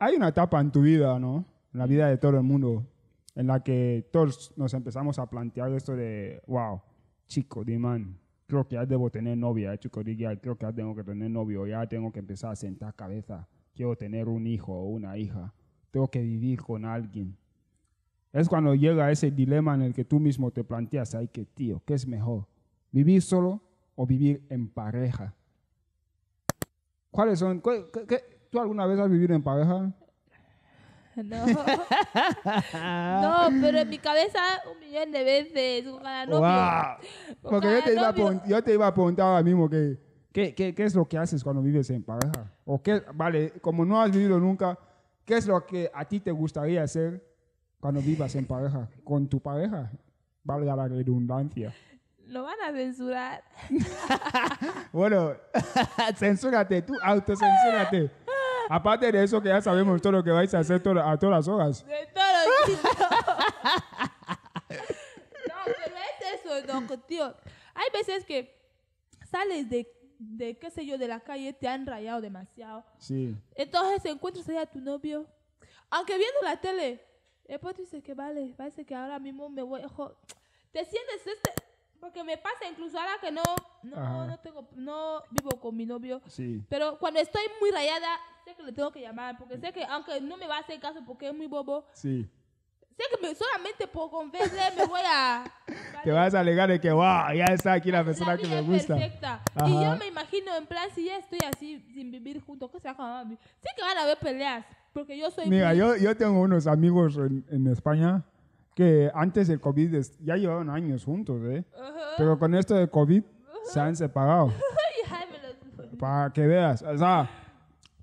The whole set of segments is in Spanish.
hay una etapa en tu vida, ¿no? En la vida de todo el mundo, en la que todos nos empezamos a plantear esto de, wow, chico, Diman, creo que ya debo tener novia, eh, chico, ya creo que ya tengo que tener novio, ya tengo que empezar a sentar cabeza, quiero tener un hijo o una hija, tengo que vivir con alguien. Es cuando llega ese dilema en el que tú mismo te planteas, ay, que tío, ¿qué es mejor? ¿Vivir solo o vivir en pareja? ¿Cuáles son? qué, ¿Tú alguna vez has vivido en pareja? No. no, pero en mi cabeza un millón de veces. Porque yo te, iba a preguntar ahora mismo que, ¿qué, es lo que haces cuando vives en pareja? O qué, vale, como no has vivido nunca, ¿qué es lo que a ti te gustaría hacer cuando vivas en pareja? Con tu pareja, valga la redundancia. ¿Lo van a censurar? bueno, censúrate, tú autocensúrate. Aparte de eso, que ya sabemos todo lo que vais a hacer a todas las horas. De no, pero es eso. tío, hay veces que sales de, de, qué sé yo, de la calle, te han rayado demasiado. Sí. Entonces encuentras ahí a tu novio. Aunque viendo la tele, después tú dices que vale, parece que ahora mismo me voy. te sientes este porque me pasa, incluso ahora que no, no, no, tengo, no vivo con mi novio. Sí. Pero cuando estoy muy rayada, sé que le tengo que llamar. Porque sé que, aunque no me va a hacer caso porque es muy bobo. Sí. Sé que solamente por convencer me voy a. Te vas a alegar de que, wow, ya está aquí la persona que me gusta. Perfecta. Y yo me imagino, en plan, si ya estoy así, sin vivir juntos, ¿qué se va a Sé que van a haber peleas. Porque yo soy. Mira, yo, yo tengo unos amigos en, en España que antes del COVID ya llevaban años juntos, ¿eh? Pero con esto del COVID se han separado. Para que veas,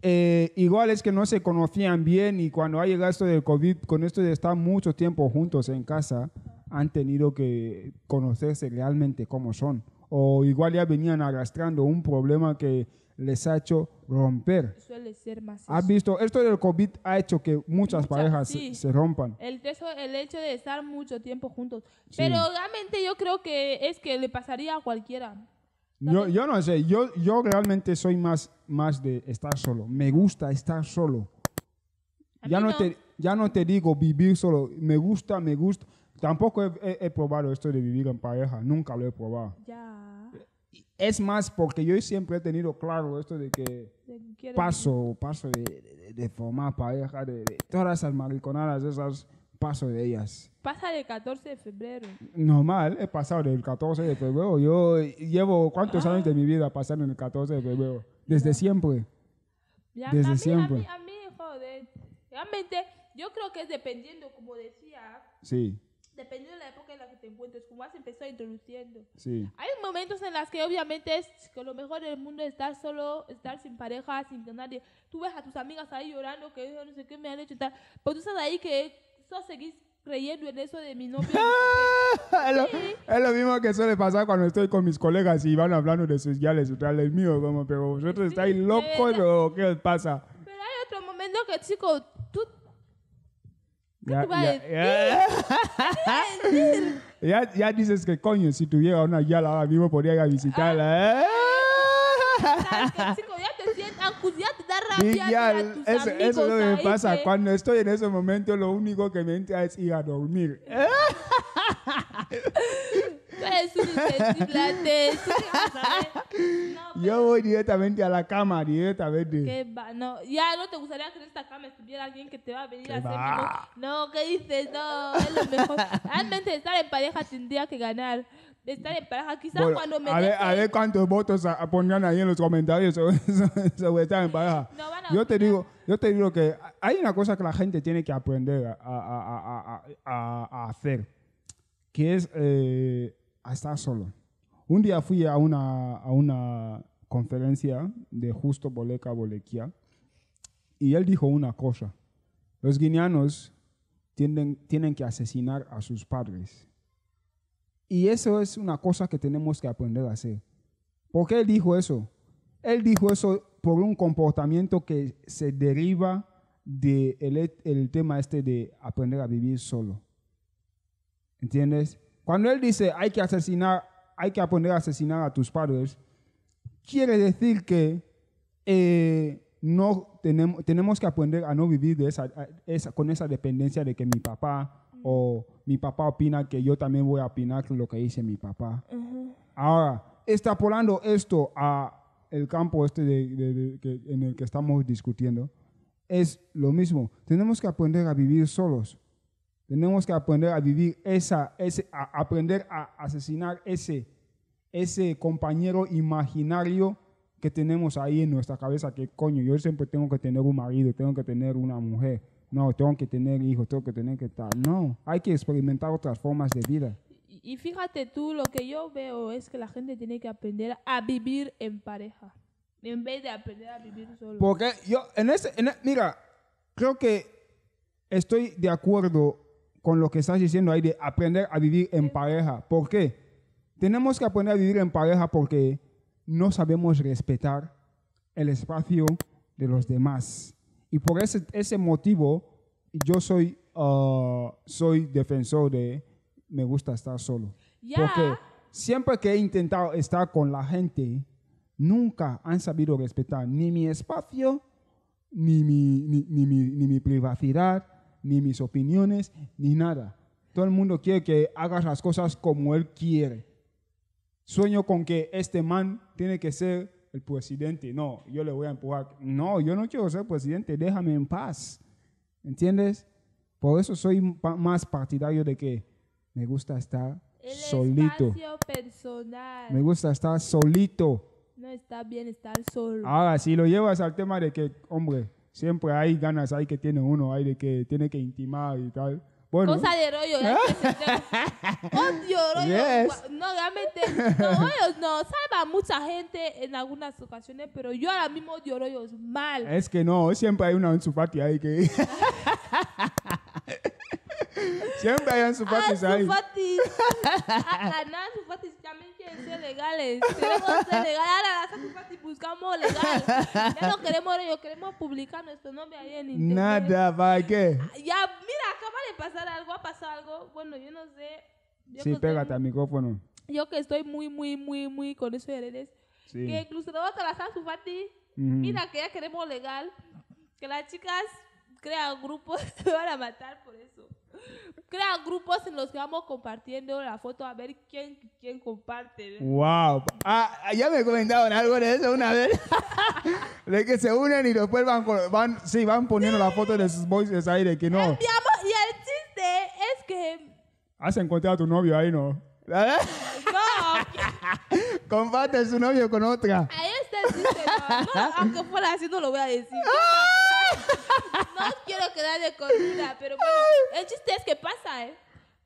eh, igual es que no se conocían bien y cuando ha llegado esto del COVID, con esto de estar mucho tiempo juntos en casa, han tenido que conocerse realmente cómo son o igual ya venían arrastrando un problema que les ha hecho romper. Suele ser más ¿Has visto? Esto del COVID ha hecho que muchas parejas se, rompan. El, el hecho de estar mucho tiempo juntos. Pero realmente yo creo que es que le pasaría a cualquiera. Yo, yo, no sé, yo, yo realmente soy más, más de estar solo. Me gusta estar solo. Ya no, Te, ya no te digo vivir solo. Me gusta, me gusta. Tampoco he, probado esto de vivir en pareja, nunca lo he probado. Es más, porque yo siempre he tenido claro esto de que paso, paso de, formar pareja, de, todas esas mariconadas, esas paso de ellas. Pasa del 14 de febrero. Normal, he pasado del 14 de febrero. Yo llevo cuántos ah. años de mi vida pasando el 14 de febrero. Desde siempre. Desde siempre. A mí, a mí, joder. Realmente, yo creo que es dependiendo, como decía. Sí dependiendo de la época en la que te encuentres, como has empezado introduciendo. Sí. Hay momentos en las que obviamente es que lo mejor del mundo es estar solo, estar sin pareja, sin nadie. Tú ves a tus amigas ahí llorando que no sé qué me han hecho y tal, pero tú estás ahí que solo seguís creyendo en eso de mi novio. es, lo, es, lo, mismo que suele pasar cuando estoy con mis colegas y van hablando de sus yales y míos, como, pero vosotros estáis locos o qué os pasa. Pero hay otro momento que, chicos, Ya, ya, dices que coño, si tuviera una guía ahora mismo podría ir a visitarla. Ah. ¿eh? ya te ya te da rabia. eso, es lo que pasa. Cuando estoy en ese momento, lo único que me entra es ir a dormir. Yo voy directamente a la cama, no, ya no te gustaría que en esta cama estuviera alguien que te va a venir a hacer. No, ¿qué dices? No, es lo mejor. Realmente estar en pareja tendría que ganar. Estar en pareja, cuando me. A ver, cuántos votos Pondrán ahí en los comentarios sobre, estar en pareja. yo, te digo, yo te digo que hay una cosa que la gente tiene que aprender a, a, a, a hacer que es eh, estar solo. Un día fui a una, a una conferencia de Justo Boleca Bolequia y él dijo una cosa. Los guineanos tienen que asesinar a sus padres. Y eso es una cosa que tenemos que aprender a hacer. ¿Por qué él dijo eso? Él dijo eso por un comportamiento que se deriva del de el tema este de aprender a vivir solo. ¿Entiendes? Cuando él dice hay que asesinar, hay que aprender a asesinar a tus padres, quiere decir que eh, no tenemos, tenemos que aprender a no vivir de esa, esa, con esa dependencia de que mi papá o mi papá opina que yo también voy a opinar lo que dice mi papá. Ahora, extrapolando esto a el campo este en el que estamos discutiendo, es lo mismo. Tenemos que aprender a vivir solos. Tenemos que aprender a vivir esa, ese, aprender a asesinar ese, ese compañero imaginario que tenemos ahí en nuestra cabeza, que coño, yo siempre tengo que tener un marido, tengo que tener una mujer, no, tengo que tener hijos, tengo que tener que estar. No, hay que experimentar otras formas de vida. Y, fíjate tú, lo que yo veo es que la gente tiene que aprender a vivir en pareja, en vez de aprender a vivir solo. Porque yo, en ese, e, mira, creo que estoy de acuerdo con lo que estás diciendo ahí de aprender a vivir en pareja. ¿Por qué? Tenemos que aprender a vivir en pareja porque no sabemos respetar el espacio de los demás. Y por ese, motivo yo soy, ah, soy defensor de me gusta estar solo. Porque siempre que he intentado estar con la gente, nunca han sabido respetar ni mi espacio, ni ni, ni mi privacidad, ni mis opiniones, ni nada. Todo el mundo quiere que hagas las cosas como él quiere. Sueño con que este man tiene que ser el presidente. No, yo le voy a empujar. No, yo no quiero ser presidente, déjame en paz. ¿Entiendes? Por eso soy más partidario de que me gusta estar solito. Me gusta estar solito. No está bien estar solo. Ahora, si lo llevas al tema de que, hombre, siempre hay ganas ahí que tiene uno, hay de que tiene que intimar y tal. Bueno. Cosa de rollo. rollo. No, realmente, no, no. Salva mucha gente en algunas ocasiones, pero yo ahora mismo odio rollos mal. Es que no, siempre hay una en su patio ahí que... siempre hay en su patio ah, ahí. Ah, ah, su Fíjense legales. Eh. Queremos ser legal. Ahora y buscamos legal. Ya no queremos yo queremos publicar nuestro nombre ahí en internet. Nada, ¿para qué? Ah, ya, mira, acaba de pasar algo, ha pasado algo. Bueno, yo no sé. Yo sí, pégate al micrófono. Yo que estoy muy, muy, muy, muy con eso de redes. Sí. Que incluso a la San mm. mira que ya queremos legal. Que las chicas crean grupos, se van a matar por eso. Crea grupos en los que vamos compartiendo la foto a ver quién, quién comparte. ¡Wow! Ah, ya me comentaron algo de eso una vez. de que se unen y después van, van, sí, van poniendo la foto de sus voices ahí de que no. y el chiste es que... Has encontrado a tu novio ahí, ¿no? No. Comparte su novio con otra. Ahí está el chiste, aunque fuera así, no lo voy a decir. no quedar de comida, pero bueno, el chiste es que pasa, ¿eh?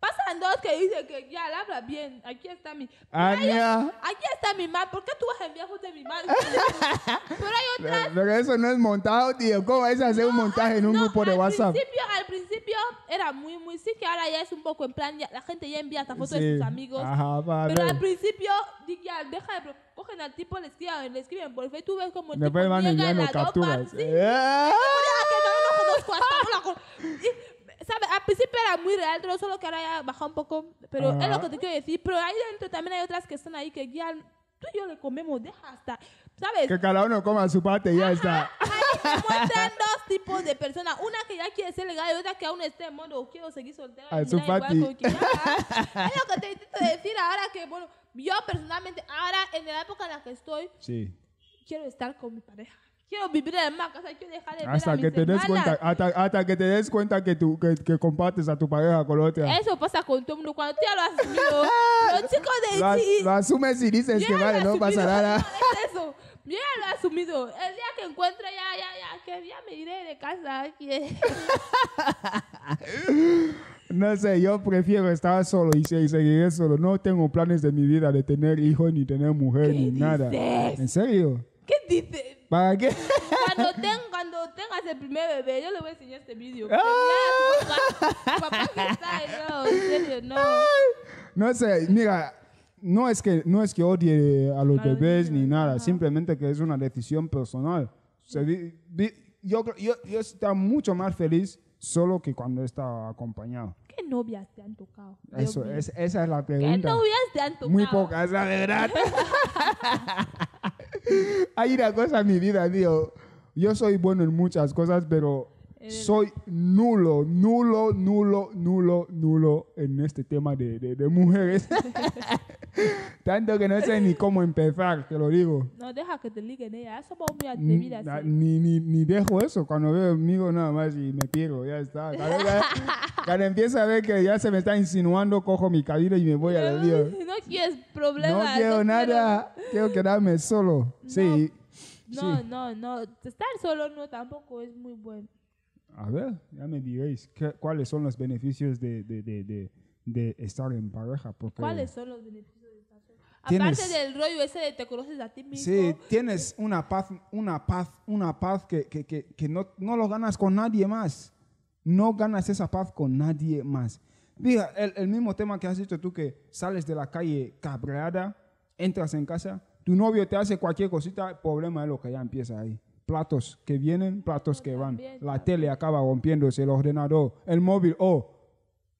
Pasan dos que dicen que ya habla bien. Aquí está mi. aquí está mi madre. ¿Por qué tú vas a enviar de mi madre? pero hay otras. Pero, eso no es montado, tío. ¿Cómo es hacer un montaje en un grupo de WhatsApp? al principio era muy, muy. Sí, que ahora ya es un poco en plan. la gente ya envía hasta fotos de sus amigos. Pero al principio, ya, deja de. Cogen al tipo, le escriben, le escriben por Tú ves cómo el Después la captura Al principio era muy real, solo que ahora ya bajó un poco. Pero es lo que te quiero decir. Pero ahí dentro también hay otras que están ahí que guían tú y yo le comemos, deja hasta, ¿sabes? Que cada uno coma su parte y ya está. Ahí se muestran dos tipos de personas. Una que ya quiere ser legal y otra que aún esté en modo, quiero seguir soltera. A su parte. Es lo que te intento decir ahora que, bueno, yo personalmente, ahora en la época en la que estoy, quiero estar con mi pareja. Quiero vivir en maca quiero dejar de hasta que te des cuenta, hasta, que te des cuenta que, tú, que, que, compartes a tu pareja con otra. Eso pasa con todo el mundo. Cuando tú ya lo has asumido, los chicos de lo, Lo asumes y dices que vale, no pasa nada. eso. Yo ya lo he asumido. El día que encuentro ya, ya, ya, que ya me iré de casa. no sé, yo prefiero estar solo y, seguiré solo. No tengo planes de mi vida de tener hijos, ni tener mujer, ni dices? nada. ¿En serio? ¿Qué dices? ¿Para qué? Cuando, cuando, tengas el primer bebé, yo le voy a enseñar este vídeo. Ah. Papá, que no, en serio, no. No sé, mira, no es que, no es que odie a los bebés ni nada, simplemente que es una decisión personal. yo, yo, yo estaba mucho más feliz solo que cuando estaba acompañado. ¿Qué novias te han tocado? Eso, es, esa es la pregunta. ¿Qué novias te han tocado? Muy pocas, la verdad. hay una cosa en mi vida, tío. Yo soy bueno en muchas cosas, pero soy nulo, nulo, nulo, nulo, nulo en este tema de, de mujeres. Tanto que no sé ni cómo empezar, te lo digo. No, deja que te liguen ella. Eso va muy atrevida. Ni, ni, ni dejo eso. Cuando veo amigo nada más y me pierdo, ya está. Cuando, empieza a ver que ya se me está insinuando, cojo mi cabello y me voy a la vida No quieres problemas. No quiero nada. Quiero. quedarme solo. sí. No, no, no. Estar solo no tampoco es muy bueno. A ver, ya me diréis cuáles son los beneficios de, de, de, de estar en pareja. ¿Cuáles son los beneficios? Aparte del rollo ese de te conoces a ti mismo. Sí, tienes una paz, una paz, una paz que, que, no, lo ganas con nadie más. No ganas esa paz con nadie más. Diga, el, mismo tema que has dicho tú, que sales de la calle cabreada, entras en casa, tu novio te hace cualquier cosita, el problema es lo que ya empieza ahí. Platos que vienen, platos pues que van. La tele acaba rompiéndose, el ordenador, el móvil, o oh,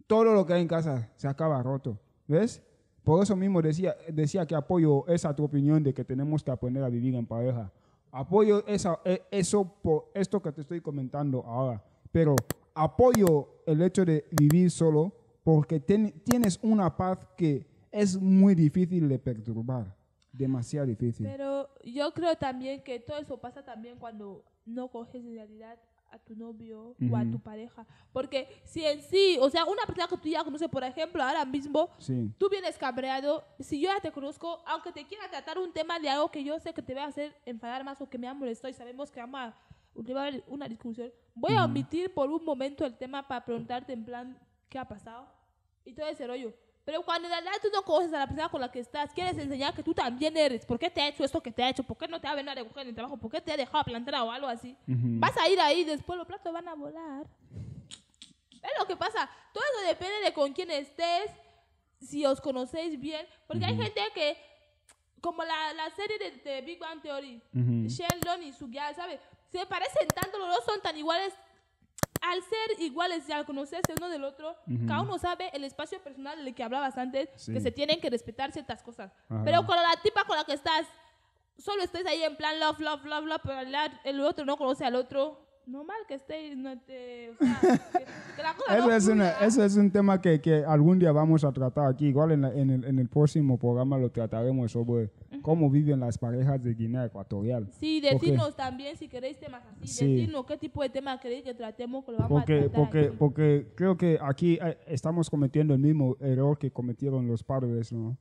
todo lo que hay en casa se acaba roto. ¿Ves? Por eso mismo decía, decía que apoyo esa tu opinión de que tenemos que aprender a vivir en pareja. Apoyo esa, e, eso por esto que te estoy comentando ahora. Pero apoyo el hecho de vivir solo porque tienes una paz que es muy difícil de perturbar. Demasiado difícil. Pero yo creo también que todo eso pasa también cuando no coges en realidad a tu novio o a tu pareja. Porque si en sí, o sea, una persona que tú ya conoces, por ejemplo, ahora mismo, tú vienes cabreado, si yo ya te conozco, aunque te quiera tratar un tema de algo que yo sé que te va a hacer enfadar más o que me ha molestado y sabemos que vamos a llevar una discusión, voy a omitir por un momento el tema para preguntarte en plan qué ha pasado y todo ese rollo. Pero cuando en realidad tú no conoces a la persona con la que estás, quieres enseñar que tú también eres. ¿Por qué te ha hecho esto que te ha hecho? ¿Por qué no te ha venido a recoger en el trabajo? ¿Por qué te ha dejado plantar o algo así? Vas a ir ahí, y después los platos van a volar. Es lo que pasa. Todo eso depende de con quién estés, si os conocéis bien. Porque hay gente que, como la, la serie de, Big Bang Theory, Sheldon y su ¿sabes? Se parecen tanto, los dos son tan iguales al ser iguales y al conocerse uno del otro, cada uno sabe el espacio personal del que hablabas antes, que se tienen que respetar ciertas cosas. Pero con la tipa con la que estás, solo estés ahí en plan love, love, love, love, pero el otro no conoce al otro. Normal que estés, no te, que, eso, es eso, es un tema que, que, algún día vamos a tratar aquí. Igual en, en, el, en el próximo programa lo trataremos sobre cómo viven las parejas de Guinea Ecuatorial. Sí, decirnos también, si queréis temas así, sí. qué tipo de tema queréis que tratemos, que lo vamos porque, a tratar Porque, porque creo que aquí eh, estamos cometiendo el mismo error que cometieron los padres, ¿no?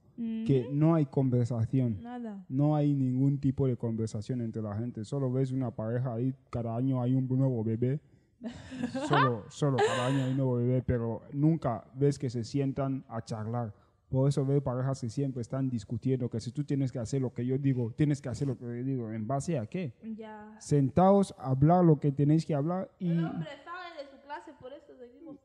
Que no hay conversación. Nada. No hay ningún tipo de conversación entre la gente. Solo ves una pareja ahí, cada año hay un nuevo bebé. solo, solo cada año hay un nuevo bebé, pero nunca ves que se sientan a charlar por eso veo parejas que siempre están discutiendo que si tú tienes que hacer lo que yo digo, tienes que hacer lo que yo digo. ¿En base a qué? sentados Sentaos, hablar lo que tenéis que hablar y... El hombre sabe de su clase, por eso seguimos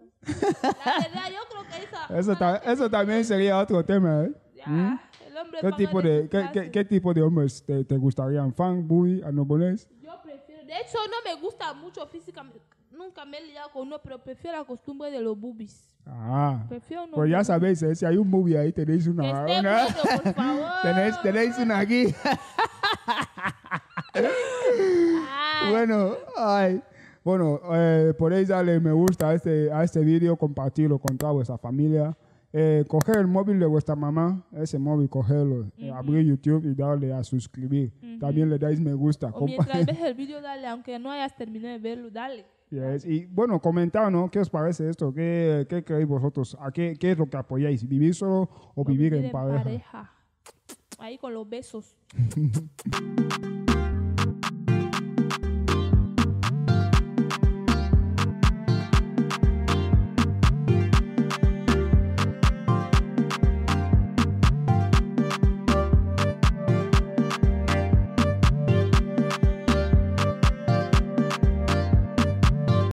La que Eso, también sería otro tema, ¿eh? Ya. ¿Mm? ¿Qué tipo, de, qué, qué tipo de hombres te, te gustarían? ¿Fan, bully, Yo prefiero... De hecho, no me gusta mucho físicamente Nunca me he liado con uno, pero prefiero la costumbre de los boobies. Ah, prefiero no pues ya sabéis, eh, si hay un boobie ahí tenéis una. tenéis, tenéis una aquí. Bueno, ay. Bueno, eh, podéis darle me gusta a este, a este vídeo, compartirlo con toda vuestra familia. Eh, coger el móvil de vuestra mamá, ese móvil, cogerlo, eh, abrir YouTube y darle a suscribir. También le dais me gusta. O mientras ves el vídeo, dale, aunque no hayas terminado de verlo, dale. Y bueno, comentad, ¿no? ¿Qué os parece esto? ¿Qué, creéis vosotros? ¿A qué, qué, es lo que apoyáis? ¿Vivir solo o, vivir, en, pareja? Ahí con los besos.